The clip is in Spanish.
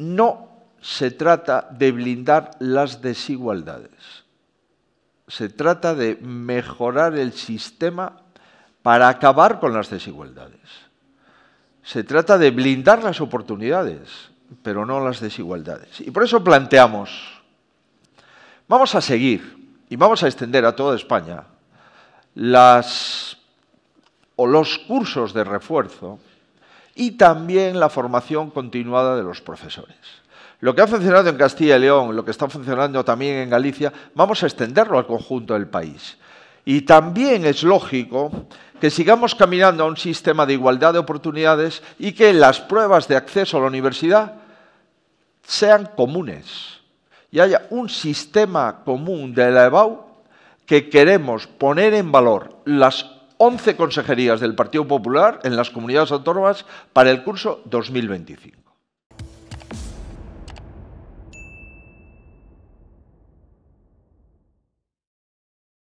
No se trata de blindar las desigualdades, se trata de mejorar el sistema para acabar con las desigualdades. Se trata de blindar las oportunidades, pero no las desigualdades. Y por eso planteamos, vamos a seguir y vamos a extender a toda España las o los cursos de refuerzo y también la formación continuada de los profesores. Lo que ha funcionado en Castilla y León, lo que está funcionando también en Galicia, vamos a extenderlo al conjunto del país. Y también es lógico que sigamos caminando a un sistema de igualdad de oportunidades y que las pruebas de acceso a la universidad sean comunes y haya un sistema común de la EBAU que queremos poner en valor las 11 consejerías del Partido Popular en las comunidades autónomas para el curso 2025.